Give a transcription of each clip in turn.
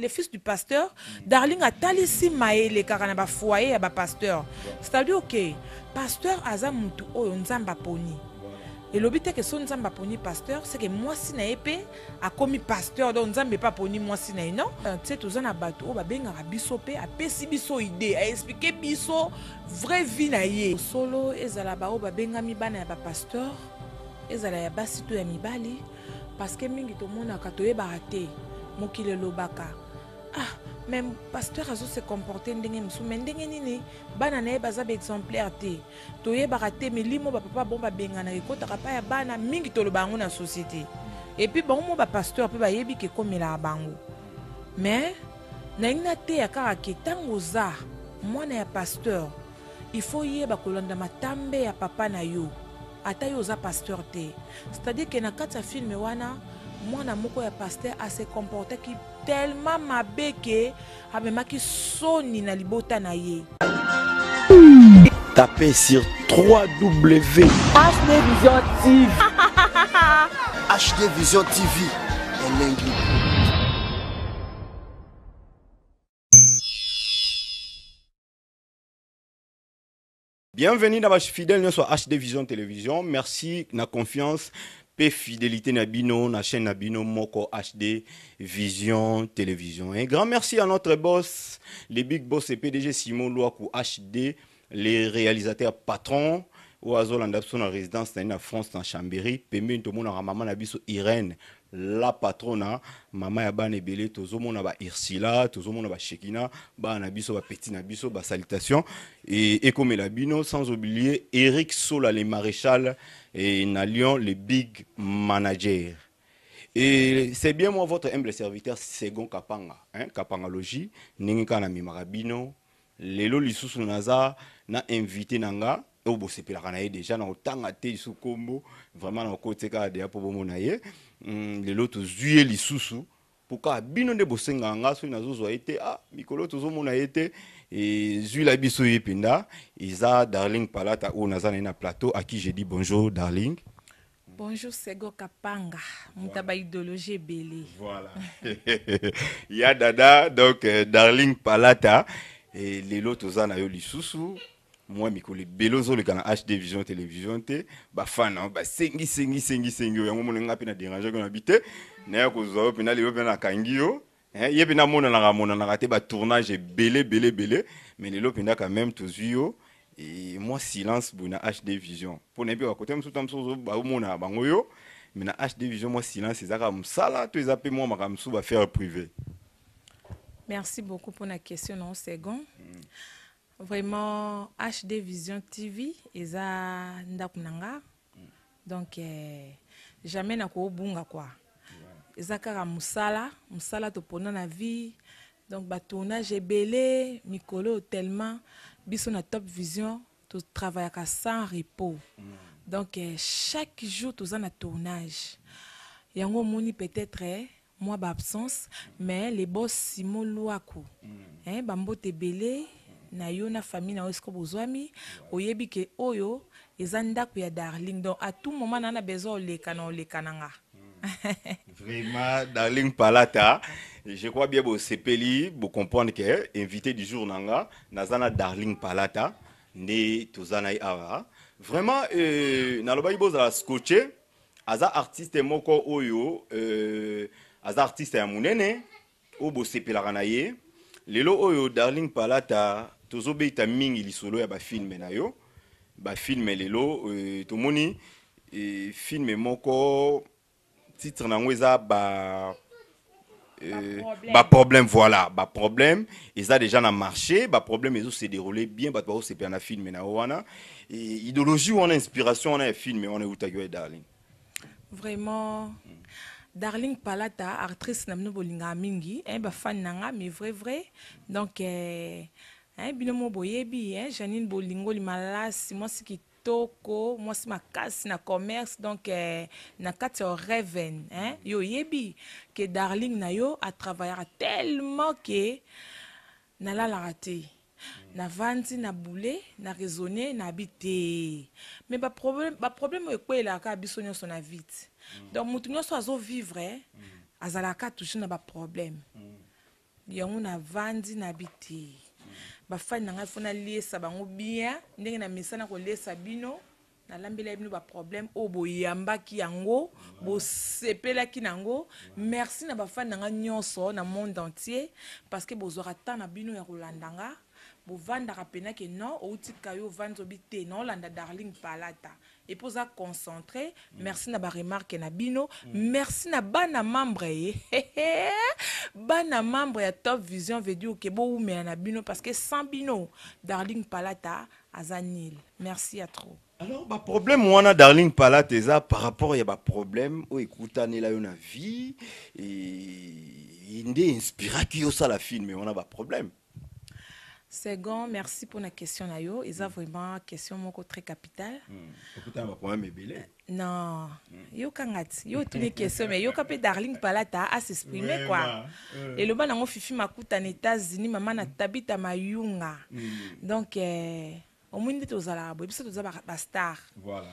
le fils du pasteur darling atalisi mayele kaka na bafoye ya bapasteur c'est-à-dire ke pasteur aza motu oyo nzambe aponi elobi teke so nzambe aponi pasteur seke mwasi na ye mpe akómi pasteur donc nzambe mpe aponi mwasi na ye non euh, tie toza na bato oyo babengaka biso mpe apesi biso ide aexplike biso vrai vie na ye solo ezala baoyo babengami bana ya bapasteur ezala ya basi to ya mibali parce que mingi tomonaka toyebaka te mokili elobaka ah me paster azose comporte ndenge mosusu me ndenge nini bana na ye baza baexemplaire te toyebaka te milimo bapapa bon babenganaka ekótaka mpa ya bana mingi toloba yango na société epuis bango mo bapasteur mpe bayebi ke ekomelaka bango me nalingi nateya kaka ke ntango oza mwana ya pasteur ifo yeba kolanda matambe ya papa na yo ata yo oza pasteur te c'est-à-dire ke na kati ya filme wana mwana moko ya paster asekomportaki telema mabe ke amemaki soni na libota na ye tape sur 3w HD Vision TV HD Vision TV elengi bienvenue na bafidèle nyonso ya HD Vision Télévision merci na confiance P fidélité Nabino, na chaîne na moko hd vision télévision un grand merci à notre boss les big boss et pdg simon Louakou hd les réalisateurs patrons Oazolandabson en en résidence en france en chambéry pembeni na maman na biso Irène la patrona mama ya bana ebele tozomona ba Ursula tozomona ba Shekina bana biso ba petit na biso ba salutation et ekomela bino sans oublier Eric Sola le maréchal et na Lyon le big manager et c'est bien moi votre humble serviteur Segon Kapanga hein Kapangalogie ningi kana mimarabino bino lelo lisusu naza na invité nanga obosepelaka la canaille déjà na otanga te sous kombo vraiment na côté de mpo mon Mm, lelo tozuye lisusu poka bino nde bosengaka nga soki nazozwa a te ah mikolo tozo ye te Zui la biso ye Isa darling palata ou nazana na plateau à qui j'ai dit bonjour darling bonjour sego kapanga moto voilà. baidéologie voilà ya dada donc darling palata eh, les toza na yo lisusu moi les mikolo ebele le na hd vision télévision te bah, hein. bah, sengi sengi sengi yango mona nga mpe na dérangeaki na bi te naya kozwa yo mpena lelo mpena nakangi mon na mon na monanaka ba tournage belé belé belé mais lelo mpenda quand même tozwi et moi silence pour na hd vision pour bah, na ye mpe bakote mosusu ta mosusu baomonaka bango yo mais na hd vision moi silence ça kaka tu es appelé moi ma makambo mosusu faire privé merci beaucoup pour na question non second mm vraiment HD Vision TV eza ndakunanga, ndakunanga, donc eh, jamais nakobunga kwa eza kaka Moussala, mosala topona na vie donc batournage belé mikolo telma, tellement biso na top vision tu travailles sans repos mm. donc eh, chaque jour tous un tournage yango moni peut-être eh, moi b'absence, mm. mais les boss simo lwako hein mm. eh, bambote belé na yo na famille na bozwami oyebi ke oyo eza ndako ya darling donc à tout moment nana besoin oleka na oleka na nga vraiment darling palata je crois bien bo bo comprendre ke invité du jour na nazana darling palata ne tozana na vraiment awa vraiment euh, bozala scotché aza artiste moko oyo euh, aza artiste ya obo oyo bosepelaka na ye lelo oyo darling palata tozobeta mingi lisolo ya bafilme na yo film. lelo eh, eh, moko titre nango ba eh, ba problème voilà ba problème ils a déjà na marché ba problème ils ont se déroulé bien ba ba c'est film wana et idéologie ou en inspiration on a film on a gueule darling vraiment Darling Palata, actrice namno bolinga mingi, hein, fan nanga, mais vrai vrai. Donc, bino mo boyebi janine bolingoli malasi mwasi kitoko mwasi makasi na commerce donc eh, na kati ya reven eh? yo oyebi ke darling na yo atravaillera tellement ke nalalaka te navandi na bule na raisonne nayebi te mais baproblème ba oyo ekweyelaka biso nyonso na vite mm. donc motu nyonso azovivre eh? azalaka toujours na baproblème mm. yango navandi nayebi te bafani na ngai mpo naliesa bango bien ndenge na mesa na koliesa bino nalambelai bino baproblème oyo boyambaki yango bosepelaki nango merci na bafani na ngai nyonso na monde entier parce que bozwaka temps na bino ya kolanda nga bovandaka penake non outika yo ovandi obi te naolanda darling palata et pour ça concentrer mm. merci na ba remarque na bino mm. merci na bana membre a bana membre ya top vision veut dire que bo mais na bino parce que sans bino darling palata azanil merci à trop alors le problème wana darling palata par rapport ya ba problème un ekutanela a na vie et la mais mais on a ba problème Second, merci pour la question. Ils Ils ont vraiment une question très capitale. Hmm. Euh, non, hmm. yo kangati, yo toutes les questions, mais yo kapé darling palata à s'exprimer quoi. Et le bana fifi makuta en États-Unis, maman na tabita yunga hmm. Donc, euh, au moins de tous à la, ça tous a la star. Voilà.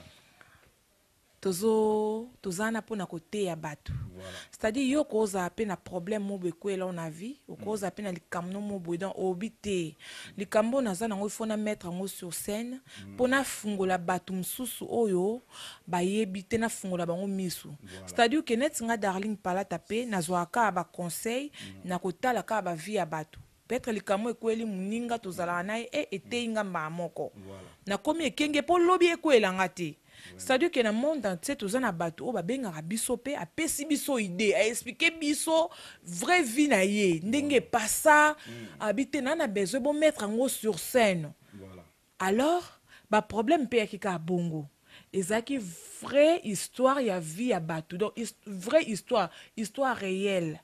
Tozo na pona koteya bato voilà. c'est-à-dire yo koza pe na problème mo boye o na vie okozala mm. pe na likamno mo boye donc oyobi likambo na za nango na mettre la sur scène mm. pona fungola bato oyo bayebi na fungola bango misu voilà. c'est-à-dire nga darling palata mpe na ba baconseil mm. na kotala ba vie ya bato peut-être likambo ekweli mninga na e te nga mbaa moko voilà. kenge ekenge mpo lobi kwela ngati c'est-à-dire que na monde entier toza na bato oyo babengaka biso mpe apesi biso ide expliqué biso vrai vie na ye ndenge pas ça. Mm. te naa na besoin bomettre yango sur scène alors problème père qui kaka bongo exacte vraie histoire ya vie à bato donc vraie histoire histoire réelle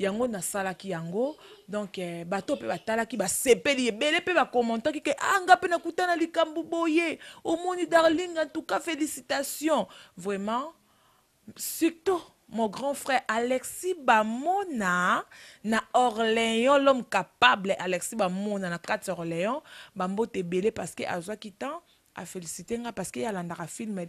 yango n'a ki yango donc eh, bato mpe batalaki bele, ebele ba bakomantaki ke anga ah, pe nakuta na au boye moni darling en tout cas félicitations vraiment surtout mon grand frère Alexis Bamona na Orléans l'homme capable Alexis Bamona na quatre Orléans te bele, parce que azwaki temps à nga parce que yalandaka film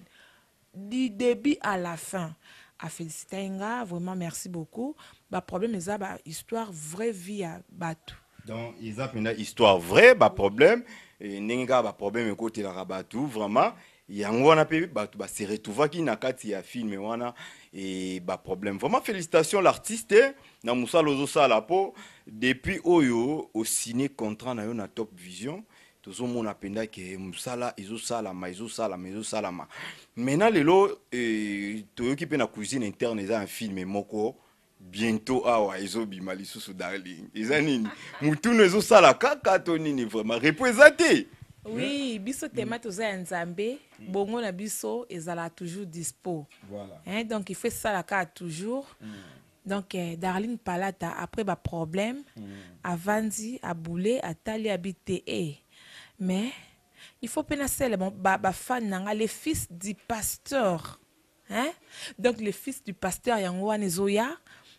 du début à la fin à féliciter vraiment merci beaucoup Le bah, problème c'est ba histoire vraie vie à bato donc c'est une histoire vraie le bah, problème et Ninga, ba problème la bato vraiment yango wana a bato bah, qui na kati qui filme wana e problème vraiment félicitations l'artiste na à la peau depuis oyo oh, ciné contrat na na top vision tozomona ke sala maintenant lelo eh, e de cuisine interne film moko bientôt awa bimali darling kaka to nini vraiment représenté oui biso tema toza bongo na biso toujours dispo voilà. hein, donc il fait toujours mm. donc eh, darling palata après problème mm. avandi a atali abi tali e et. Eh mais il faut penser les ba les fils du pasteur hein donc les fils du pasteur yango Zoya,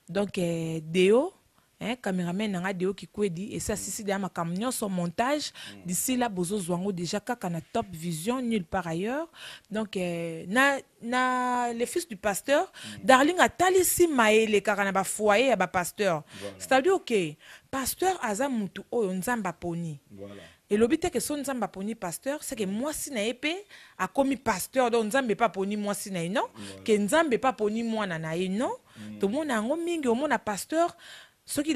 donc eh, deo hein caméraman, nanga deo kikwedi et ça c'est sisi m'a camion son montage d'ici là bozozwa zoango déjà kaka na top vision nulle part ailleurs donc eh, na na les fils du pasteur darling a atali si mayele kaka na bafoyer ya pasteur. c'est à dire ok pasteur aza mutu oyo nzambe poni voilà. Et que que so nzambe poni pasteur que si na épée, a commis pasteur donc nzambe pas poni moi na non que nzambe na non mm. mingi pasteur soki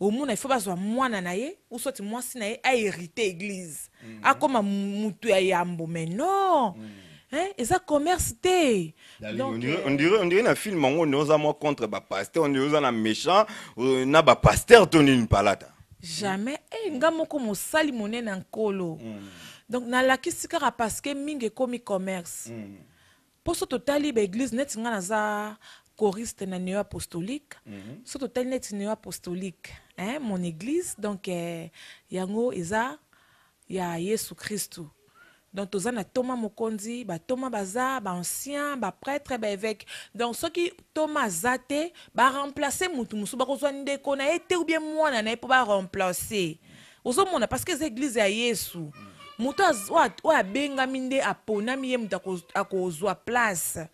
au monde il faut ifo bazwa mwana na soit moi si na a hérité église mm. a comme mutu ya yambo mais non mm. hein? Et commerce euh, dirait on dirait un film où nous contre On nous en a méchant euh, na une palate jamais eh nga moko mosali monene mm. donc suis mingi commerce mm. totali pas. net nga za choriste na apostolique mm-hmm. so totali net neo apostolique hein, mon église donc eh, yango eza ya yesu Christu donc toza Thomas toma mokonzi ancien, baza prêtre, ba évêque. donc qui toma remplacer te baremplace motu mosusu bakozwa ndeko na ye été ou bien mwana pour ye remplacer. baremplace ozomona parce que eza ou ya yesu minde mm. a abengami nde aponami ye ko zwa place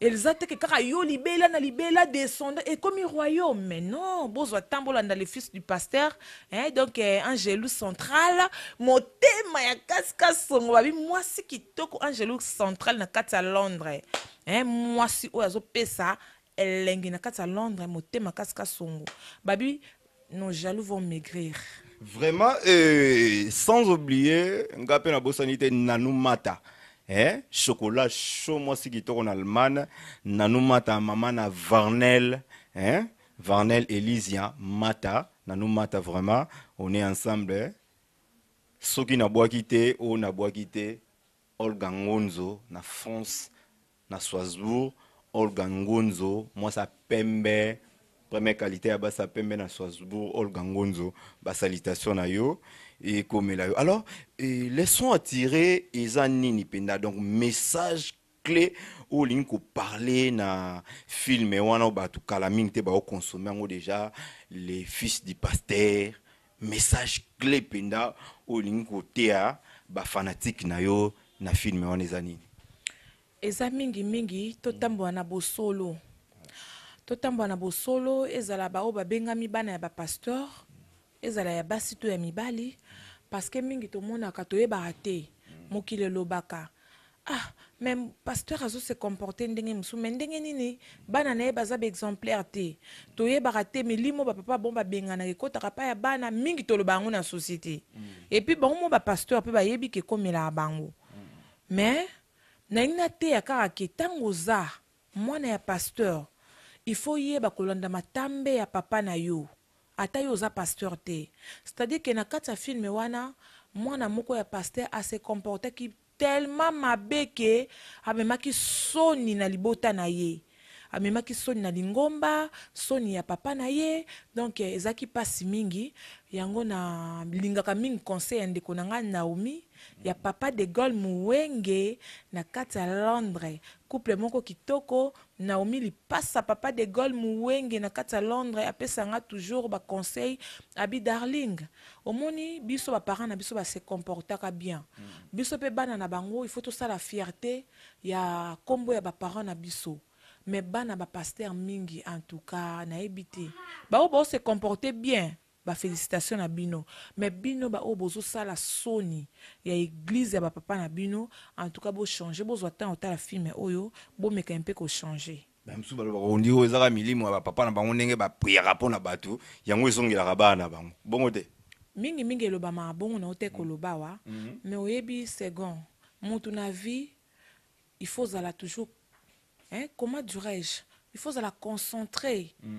eza teke kaka yo libela na libela descendre un royaume mais non bozwa dans le fils du pasteur hein, donc euh, angelou central motema ya kasikasi songo babi qui kitoko angelou central na kati ya londres hein, o azo azopesa elengi na kati ya londres motema kasikasi songo babi nos jaloux vont maigrir vraiment euh, sans oublier ngapena bosanité na bosani mata eh? chocolat chaud, moi, si qui en Allemagne, nanou mata maman na Varnel, hein, Varnel elisia mata, nanou mata vraiment, on est ensemble, ce eh? qui n'a pas quitté, ou oh, n'a pas quitté, Olga na France, na Strasbourg, Olga Gangonzo, moi, ça pembe, première qualité, à ah, bah, pembe na Strasbourg, Olga Ngonzo, bas, salutation na yo, et comme là alors et laissons attirer ni penda donc message clé au ligne ko parler na film et wana ba tout kala te ba consommer ngo déjà les fils du pasteur message clé penda au ligne ko a ba fanatique na yo na film wana ezanini eza mingi mingi totambo na bosolo totambola na bosolo ezala benga mi bana ya pasteur. ezala ya basi to ya mibali parceke mingi tomonaka toyebaka te mokili elobaka ah mais paster azose comporte ndenge mosusu mais ndenge nini bana na ye baza baexemplaire te toyebaka te milimo bapapa bango babenganaka ekótaka mpa ya bana mingi toloba yango na société mm. epuis bango mo bapasteur mpe bayebi ke ekomelaka bango mm. mais nalingi nateya kaka ke ntango oza mwana ya pasteur il faut yeba kolanda matambe ya papa na yo ata ye oza paster te c'est-à-dire ke na kati ya filme wana mwana moko ya paster asekomportaki tellement mabe ke amemaki soni na libota na ye amemaki soni na lingomba soni ya papa na ye donk ezalaki mpasi mingi yango nalingaka mingi conseil ya ndeko na ngai naomi ya papa de gol muwenge na kati ya londres couple moko kitoko naomi passe sa papa de gol muwenge na Londres ya londres nga toujours conseil abi darling omoni biso parents na biso se ka bien mm. biso pe bana na bango il faut la fierté ya kombo ya parents na biso me bana pasteur mingi en tout cas Ba au ba se comporter bien félicitations à bino mais bino baoyo bozosala soni ya eglize ya papa na bino entouka bochange yo ntango otala un oyo ko changer même bamisu le ondi oyo ezaka milimo ya papa na bango ndenge bapriaka mpo na bato yango ezongelaka bana na bango bongo te mingimingi ma bongo na ote te koloba mm. mm-hmm. mais me oyebi second motu na vie il faut ozala toujours hein, comment dirais-je il faut ozala concentré mm.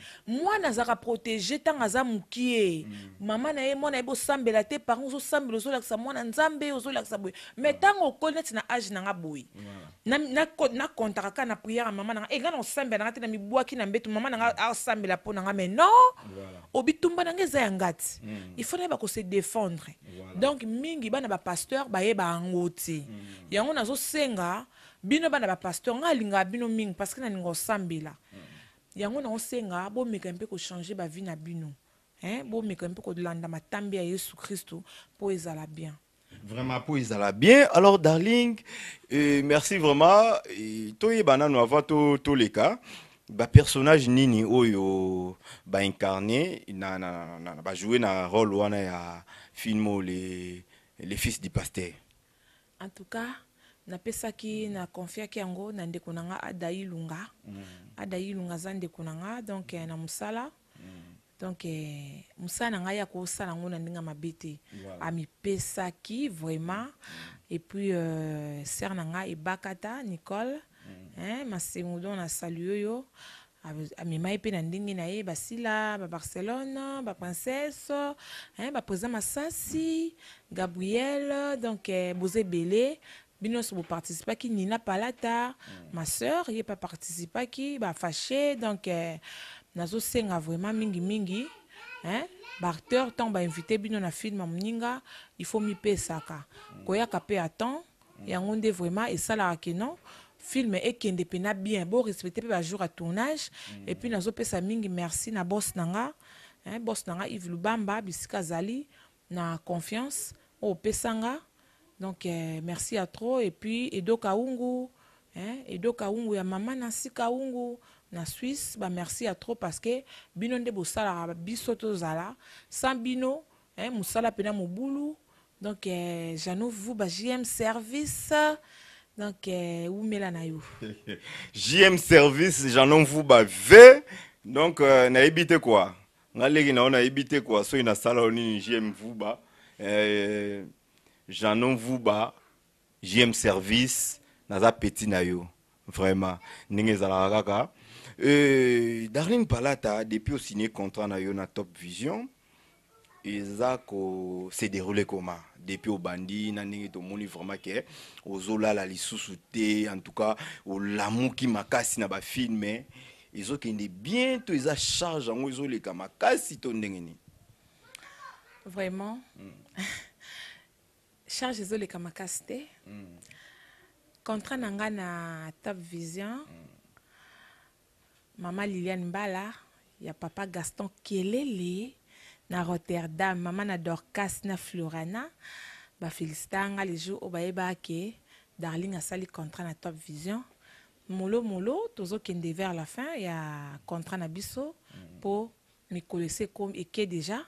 mwana azalaka protege ntango aza moki ye mm. mama na ye mwana ye bosambela te parent ozosambela ozolakisa mwana nzambe ozolakisa boye mai ntango okoli neti na age nanga boye nakontaka kaka na priere ya mama nanga enga eh, na osambela nanga te na mibwaki na mbeto mama nanga asambela mpo nanga mai non obitumba nanga eza ya ngati ifo nayeba kose défendre donc mingi bana bapasteur bayeba yango te mm. yango nazosenga bino bana bapasteur nga alingaka bino mingi parceke nalinga osambela mm. mpe vie na hein? yesu ezala bien vraiment pour ezala bien. Alors, darling, eh, merci vraiment. Eh, Toi, nous avant tous les cas. Ba personnage nini oyo ba incarné na na na rôle wana ya film les fils du pasteur. En tout cas, na pesa ki na confia na adayi lunga zande kunanga donc nga donc eh, na musala donc eh, musala na ngai ya kosala yango na ndenge ya mabe te amipesaki vraiment mm. et ser euh, na e bakata nicole mm. hein, masemudon na salue oyo yo mpe na ndenge na ye basila hein ba posa masasi gabriel donc eh, boza bino si qui nina palata mm. ma sœur participé qui est fâché donc je eh, vraiment mingi hein? invité na film il faut ça a temps ça yango vraiment et bien borespecte par jour à tournage mm. et puis ça mingi merci na boss nanga hein? boss nanga lubamba na confiance au donc euh, merci à trop et puis Edo Kaungu hein, Edo Kaungu ya mama Nancy Kaungu na Suisse bah merci à trop parce que bino de Boussala bisoto zala sans bino hein, pena mobulu donc euh, j'en vous bah, JM service donc euh, où umela na JM service j'en vous bah, v donc euh, a te quoi on na évité quoi JM vous bah, vous bas, JM Service, Naza Petit Nayo. Vraiment. Euh, Darlene Palata, depuis au signé contrat na na Top Vision, s'est déroulé comment depuis au bandi na ndenge moni vraiment au zola la en tout cas makasi na bafilme bien to charge yango ezoleka to vraiment mm. charge ezolekama kasi Kamakaste, mm. contrat na na top vision Maman mama liliane mbala ya papa gaston kelele na rotterdam Maman na dorcas na florana ba yanga les jours obaye ba ke darling sali contrat na top vision molo molo tozokende vers la fin ya contrat na biso mm. pour me connaître comme Eke déjà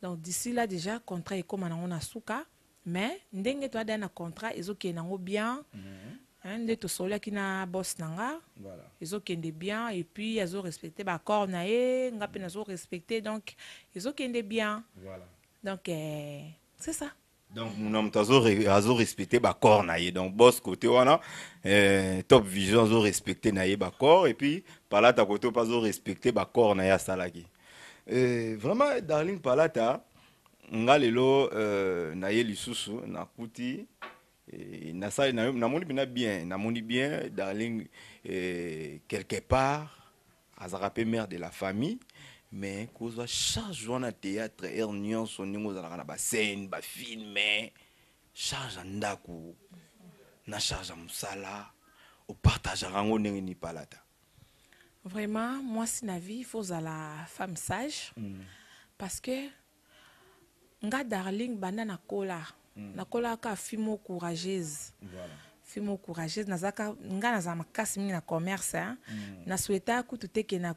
donc d'ici là déjà contrat comme on a suka me ndenge dans un contrat ils ezokende n'ont bien mhm. hein nde qui na bos na nga ezokende bien et puis azorespecte baaccord na ye nga mpe nazorespecte donc ils ezokende bien voilà. donc euh, c'est ça donc mon homme muna moto azorespecte bacor na ye donc boss côté voilà euh, top vision azorespecte na ye bacor et puis par là palata côté mpe azorespecte bacor na ye asalaki euh, vraiment darling palata nga lelo uh, naye lisusu nakuti eh, nasali na namoni bina bien moni bien darling eh, quelque part azalaka mère de la famille mais kozwa charge wana théâtre aire nyonso ndenge ozalaka na bascène bafilme eh, charge ya ndako na charge ya mosala opartageaka yango ndenge ni palata vraiment moi si na vie faut la femme sage mm. parce que nga darling banda kola mm. nakolaka fimo courageuse voilà. fimo courageuse nazaka nga naza makasi mingi na commerce hein? mm. na kutu te ke na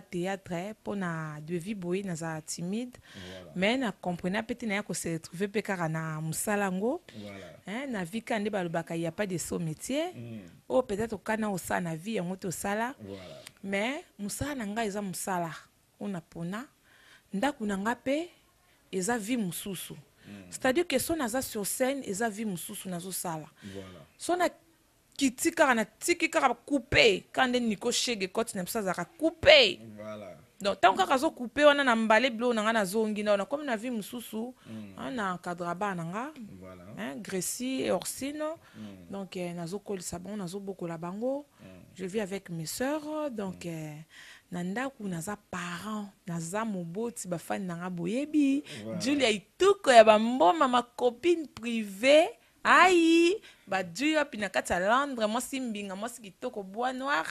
théâtre mpo na devi boye nazala timide voilà. mais nakomprena mpe na naya kose se retrouver kaka na musala ngo, voilà. Hein, na vika ka nde ya pas de so métier mm. Oh, peut-être okana osala na vi yango te osala voilà. mais musala na ngai eza musala, oyo napona na nga pe eza vie mosusu mm. c'est-à-dire que son asa sur scène eza vie mosusu nazosala voilà. so qui kaka natiki kaka coupe quand des niko shege koti na biso azalaka coupe voilà. donc ntango kaka azokoupe wana na mbale biloko na zongi, nazongi nao comme na vie mosusu mm. na kadraba na nga voilà. hein, greci e orsino mm. donc eh, nazokolisa beaucoup la bango mm. je vis avec mes sœurs donc mm. eh, na ndako naza parent naza moboti bafani nanga boyebi wow. julia ituko ya bamboma macopine copine privée, bajulia mpi Julia pina ya londre mwasi mbinga mwasi kitoko bois noir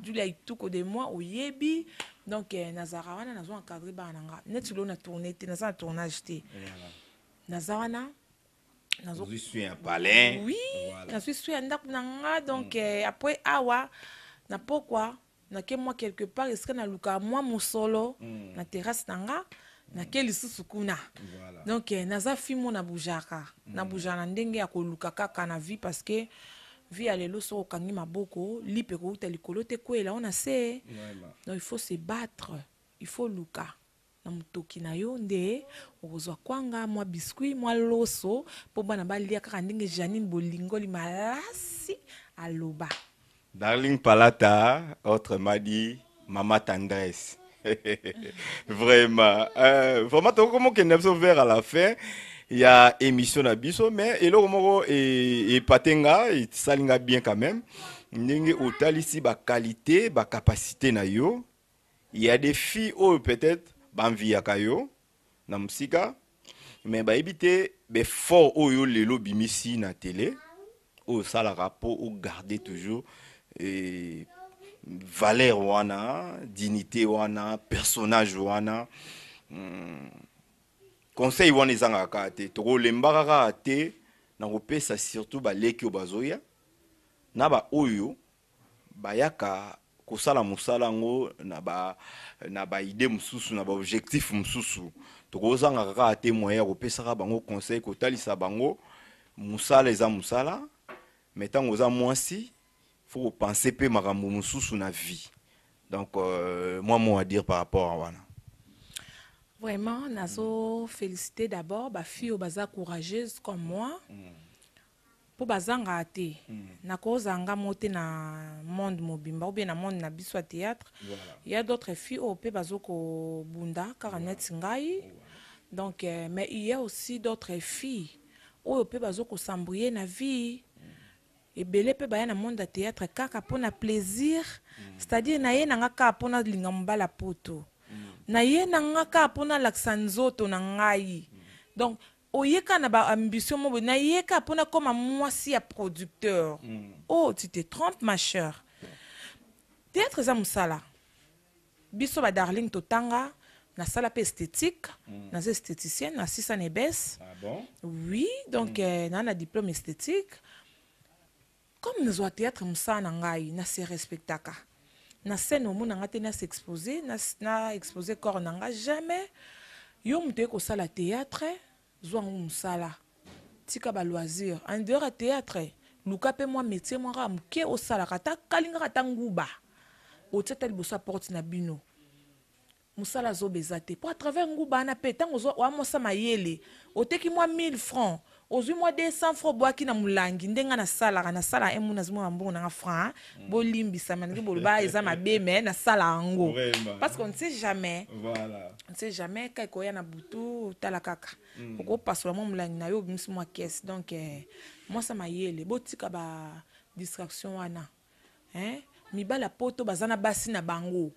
julia ituko de moi oyebi donc eh, nazala wana nazo encadré ba nanga Net lo na tourner te naza tournage te yeah. naza wana nazwi swi ya palais oui voilà. nazwi swi ya ndaku na donc mm. eh, après awa na quoi. nake mwa quelque part esika naluka mwa mosolo mm. na terrasse na nga nake hmm. lisusu kuna voilà. donc eh, naza fimo nabujaka mm. nabujaka na ndenge ya koluka kaka na vie parce que vie ya lelo soki okangi maboko lipe kouta likolo te kwela o na se donc il faut se battre il faut luka na motoki na yo nde okozwa kwanga mwa biskuit mwa loso mpo bana balia kaka ndenge janine bolingoli malasi aloba Darling Palata, autre m'a dit Mama Tendresse. vraiment. Euh, vraiment, comment qu'on est vers à la fin il y a émission à biso mais et moko et patenga et salinga bien quand même ndenge ici ba qualité ba capacité na yo il y a des filles oh peut-être ont envie Nam sika. mais bayebi fort befort oh, yo lelo bimisi na télé la télé. mpo garder toujours e, valeur wana dignité wana personnage wana mm, conseil wana ezangaka kaka te tokolembaka kaka te na kopesa surtout baleki oyo bazoya na baoyo bayaka kosala mosala yango na baide ba mosusu na baobjectif mosusu tokozanga kaka te moyen ya kopesaka bango conseil kotalisa bango mosala eza mosala me ntango oza mwasi faut penser peu makambo mususu na vie donc euh, moi je à dire par rapport à ça. vraiment nazo veux féliciter d'abord ba fille courageuses courageuse comme moi mm. mpo bazanga te mm. nakozanga mo dans na monde mobimba ou bien na monde na biso théâtre théâtre voilà. a d'autres filles au mpe bazokobunda kaka voilà. ngai voilà. donc euh, mais il y a aussi d'autres filles oyo bazoko dans na vie et mpe na monde de théâtre kaka plaisir mm. c'est-à-dire naye na kaka linga la poto mm. naye nanga kaka l'aksanzo mm. donc oyeka na mo un pona comme moi si à producteur oh tu te trompes ma chere théâtre eza mosala biso darling totanga nasala mpe esthétique mm. na esthéticienne nasisa na ebese ah bon? oui donc eh, na na diplôme esthétique comme nazwa théâtre mosala na ngai na se respectaka na scène omonanga te nase expose na expose corps na nga jamais yo moto ye kosala théâtre zwango mosala tika baloisir en dehors ya théâtre luka mpe mwa métier moko ya moke osalaka ata kalingaka ata nguba otia ta liboso ya porte na bino mosala azobeza te mpo atravers nguba wana mpe ntango oamosa mayele oteki mwa 1000 francs ozwi mwa 200 franc bwaki na molangi ndenge nasalaka nasala emu nazwi mwa mabongo nanga franc mm. bolimbisama ndenge boloba eza mabe me nasala yango parce que on sait jamais on sait jamais ka ekoya na butu otala kaka mm. okopasola mwa molangi na yo obimisi mwa kese donc eh, mwasa mayele botika ba distraction wana eh, mibali poto baza na basi na bango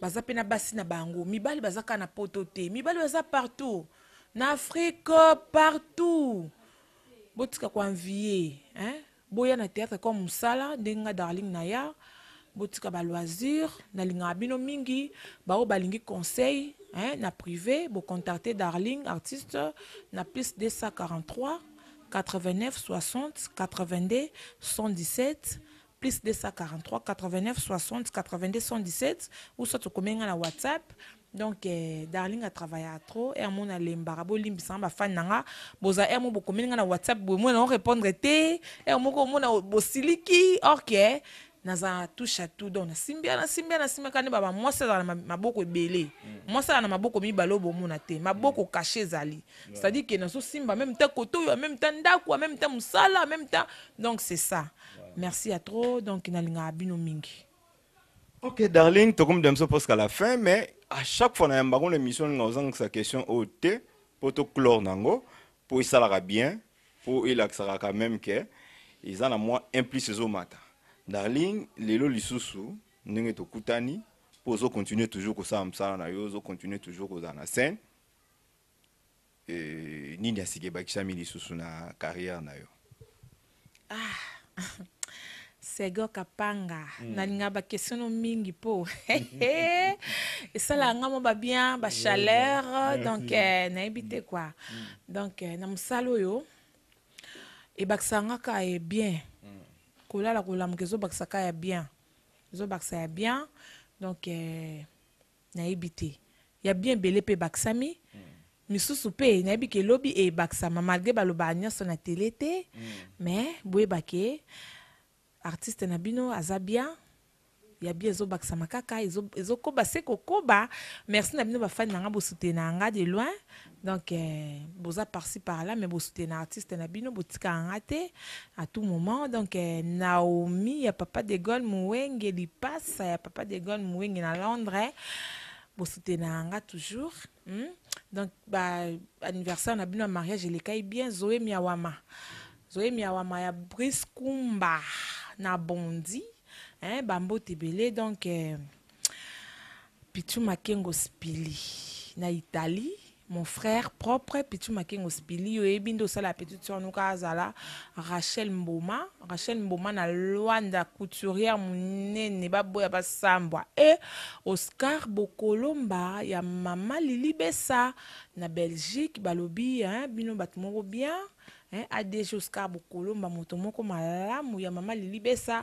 baza mpe na basi na bango mibali baza kaka na poto te mibali baza partout en Afrique oh, partout Boutique koanvie hein? boya théâtre comme Moussala, darling naya. ya loisir, tu bino mingi balingi conseil hein? na privé contacter darling artiste na plus 243 89 60 82 117 plus 243 89 60 82 117 ou soit na whatsapp donc eh, darling atravaillera trop et mon ermon alembaka bolimbisanga bafani na nga boza ermo bokomeli nga na whatsapp bo mon boye mona orépondre te ko moko omona bosiliki OK naza touche à tout donc na simbia nasimbia nasimbia nasimbia nde baba mwasi azala na maboko ebele mwasi mm. azala na maboko mibale oyo bomona te maboko mm. caché zali c'est-à-dire que na so simba même temps kote yo même temps ndako même temps mosala même temps donc c'est ça merci à trop donc na linga bino mingi Ok, darling, tu comme demso parce la fin, mais à chaque fois, on a un baron nous sa question oh, pour tout clore nango, pour ça bien, pour il tu quand même que, ils au matin. Darling, les Lissusu, sous, nous tu kutani, pour continuer toujours comme ça, comme ça, continuer toujours comme ça, sous na carrière yo. Ah! sego kapanga mm. mingi mm-hmm. donc eh, nayebi te mm. Mm-hmm. Mm-hmm. donc eh, na e bien mm. kolala kolamuka ka ya bien ezobakisa ya bien donc eh, habité te ya bien belépé pe ebakisami mm. misusu mpe nayebi ke elobi ebakisama mm. mais artiste n'abino azabia aza bien samakaka bien ezobakisama merci n'abino bino bafani na nga soutenir de loin donc eh, boza ci par là mais soutenir artiste n'abino bino en yanga à tout moment donc euh, naomi ya papa de gol li passe ya papa de gol mowenge na londres soutenir n'anga toujours hmm? donc ba anniversaire nabino bino mariage mariage elekai bien Zoé miawama Zoé miawama ya brice kumba na bondi hein, Bambo donc Pitou euh, pitu makengo spili na italie mon frère propre pitu makengo spili yo ebindo sala petite sœur nuka azala rachel mboma rachel mboma na Luanda couturière monene baboya basambwa Et oscar bokolomba ya mama lili Bessa na belgique balobi hein, bino bat bien eh, adj bokolo bokolomba moto moko malamu ya mama lili besa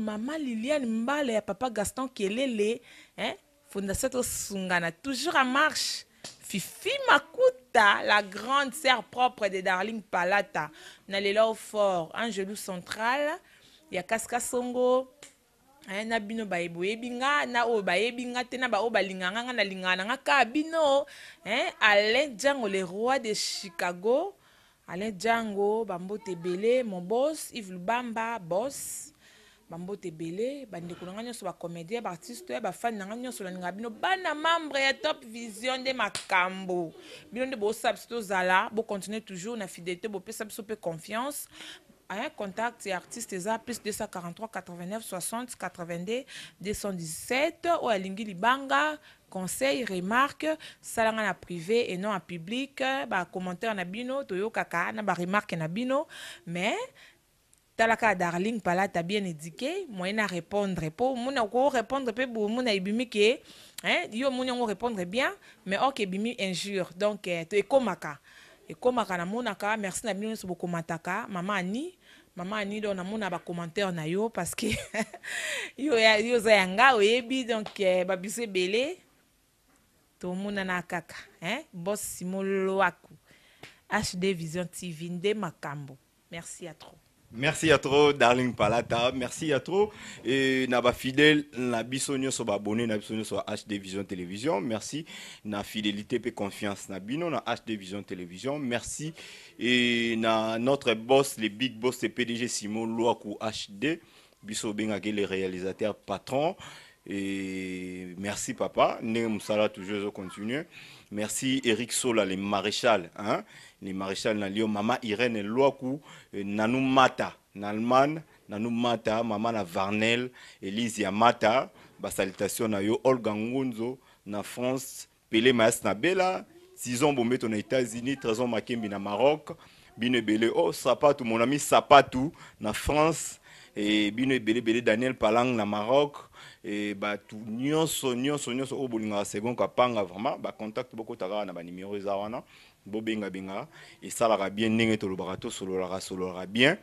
mama liliane mbala ya papa gaston kelele fonda hein, fondation Sungana toujours en marche fifi makuta la grande sœur propre de darling palata na au fort angelou central Yakaska songo hein, na bino boyebi na na nga na hein, alain Django, le roi de chicago Alain Django, Bambo Tebele, mon boss, Yves Lubamba, boss. bambote Tebele, Bande na soit comédien, artiste, baartiste na bana membre ya top vision de makambo bino de bosala la, beau continuer toujours na fidélité beau pe confiance un contact et artiste ESA plus 243 89 60 82 217 ou alingi Banga conseil remarque salanga privé et non en public commentaire na bino kaka, na remarque na bino mais talaka darling palata bien éduqué moyen à répondre po a ko répondre pe a na ibimi ke hein yo muna répondre bien mais ok bimi injure donc eh, to ekomaka ekomaka na monaka merci na bino beaucoup bokomataka maman ni mama anido namona bacommentaire na yo que yo, yo oza yanga oyebi donk eh, babiso ebele tomonana kaka eh? Hein? bos simoloaku hd vision tv nde makambo merci à trop Merci à trop, Darling Palata. Merci à trop. Et Naba fidèle, na bisonio so abonné, na so HD Vision Télévision. Merci. Na fidélité et confiance na bino, na HD Vision Télévision. Merci. Et na notre boss, le big boss, le PDG Simon Louakou HD. Biso Bengake, les réalisateurs patrons. Et merci papa. Ne Moussala toujours continuer. Merci Eric Sola, les maréchal. Hein. ni maréchal na lio mama irene lwaku eh, nanu mata na allemagne nanu mata mama na varnel elise ya mata basalutation na yo olga ngunzo na france pele mayasi na bela tizon bombeto na états-unis trésor makembi na maroc bino ebele o oh, sapatu mon ami sapatu na france e bino ebelebele daniel palang na maroc e eh, bato nyonso nyonso nyonso oyo oh, bolingaka second kapanga vraiment bacontact bokota kaka na banimero eza wana bobenga benga esalaka bien ndenge tolobaka tosololaka sololaka bien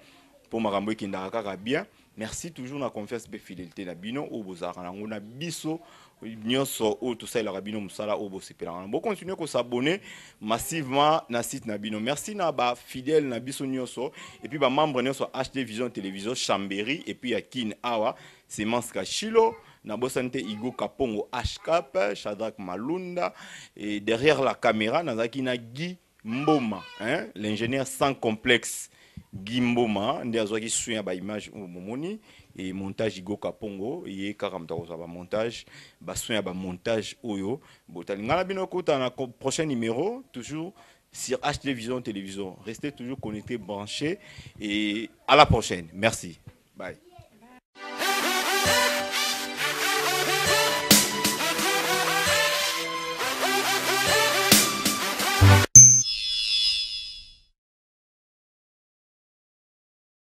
mpo makambo ekendaka kaka bien merci toujours na confiance mpe fidélité na bino oyo bozalaka nango na biso nyonso oyo tosalelaka bino mosala oyo bosepelaka nango bokontinue kosabone massivement na site na bino merci na bafidèle na biso nyonso epuis bamembre nyonso hd vision télévision chambéry epuis ya kin awa semence kachilo Nabosante Igo Kapongo cap Shadak Malunda et derrière la caméra n'azakina Guy Mboma hein, l'ingénieur sans complexe Guy Mboma nde suya ba image momoni et montage Igo Kapongo et kaka ba montage ba suya ba montage oyo botali ngala bino le prochain numéro toujours sur H Télévision Télévision. Restez toujours connectés, branchés et à la prochaine. Merci. Bye.